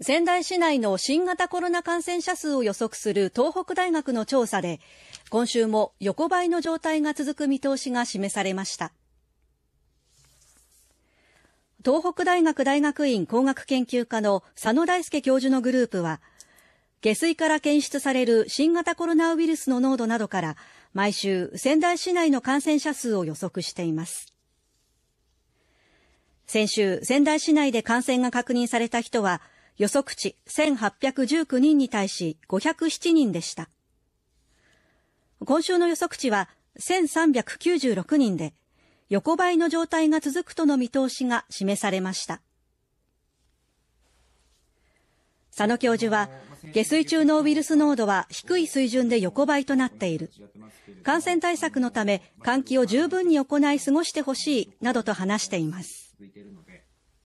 仙台市内の新型コロナ感染者数を予測する東北大学の調査で、今週も横ばいの状態が続く見通しが示されました。東北大学大学院工学研究科の佐野大輔教授のグループは、下水から検出される新型コロナウイルスの濃度などから、毎週仙台市内の感染者数を予測しています。先週、仙台市内で感染が確認された人は、予測値1819人に対し507人でした。今週の予測値は1396人で、横ばいの状態が続くとの見通しが示されました。佐野教授は、下水中のウイルス濃度は低い水準で横ばいとなっている。感染対策のため、換気を十分に行い過ごしてほしい、などと話しています。